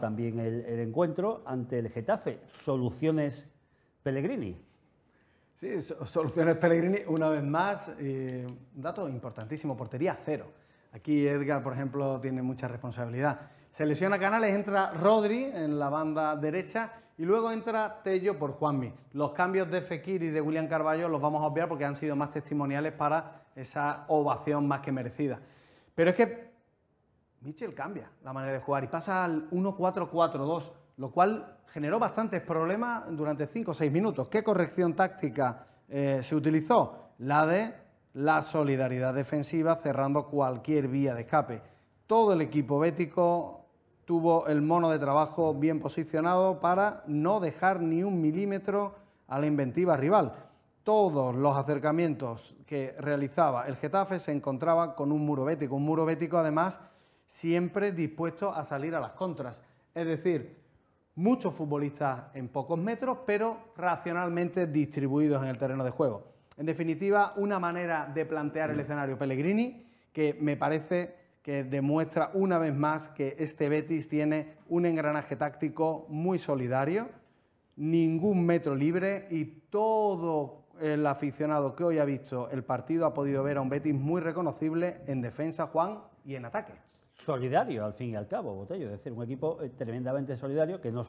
también el, encuentro ante el Getafe. Soluciones Pellegrini. Sí, soluciones Pellegrini una vez más. Eh, dato importantísimo, portería cero. Aquí Edgar, por ejemplo, tiene mucha responsabilidad. Se lesiona Canales, entra Rodri en la banda derecha y luego entra Tello por Juanmi. Los cambios de Fekir y de William Carballo los vamos a obviar porque han sido más testimoniales para esa ovación más que merecida. Pero es que Mitchell cambia la manera de jugar y pasa al 1-4-4-2, lo cual generó bastantes problemas durante 5 o 6 minutos. ¿Qué corrección táctica eh, se utilizó? La de la solidaridad defensiva, cerrando cualquier vía de escape. Todo el equipo bético tuvo el mono de trabajo bien posicionado para no dejar ni un milímetro a la inventiva rival. Todos los acercamientos que realizaba el Getafe se encontraba con un muro bético, un muro bético además siempre dispuesto a salir a las contras. Es decir, muchos futbolistas en pocos metros, pero racionalmente distribuidos en el terreno de juego. En definitiva, una manera de plantear el mm. escenario Pellegrini que me parece que demuestra una vez más que este Betis tiene un engranaje táctico muy solidario, ningún metro libre y todo el aficionado que hoy ha visto el partido ha podido ver a un Betis muy reconocible en defensa, Juan, y en ataque solidario al fin y al cabo, Botello, es decir, un equipo eh, tremendamente solidario que no